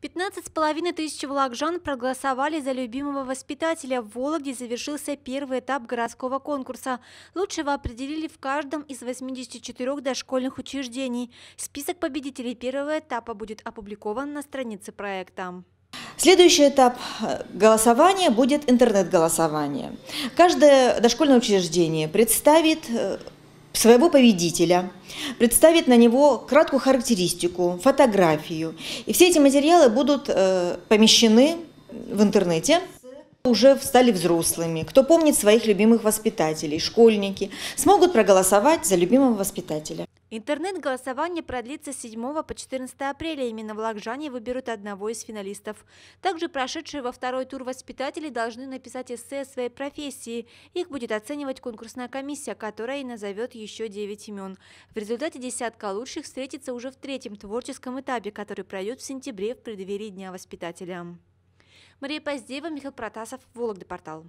Пятнадцать с половиной тысяч вологжан проголосовали за любимого воспитателя. В Вологде завершился первый этап городского конкурса. Лучшего определили в каждом из 84 дошкольных учреждений. Список победителей первого этапа будет опубликован на странице проекта. Следующий этап э, голосования будет интернет-голосование. Каждое дошкольное учреждение представит э, своего победителя, представит на него краткую характеристику, фотографию. И все эти материалы будут э, помещены в интернете уже стали взрослыми, кто помнит своих любимых воспитателей, школьники, смогут проголосовать за любимого воспитателя. Интернет-голосование продлится с 7 по 14 апреля. Именно в Лакжане выберут одного из финалистов. Также прошедшие во второй тур воспитатели должны написать эссе о своей профессии. Их будет оценивать конкурсная комиссия, которая и назовет еще 9 имен. В результате десятка лучших встретится уже в третьем творческом этапе, который пройдет в сентябре в преддверии Дня воспитателя. Мария Поздеева, Михаил Протасов, Вологда портал.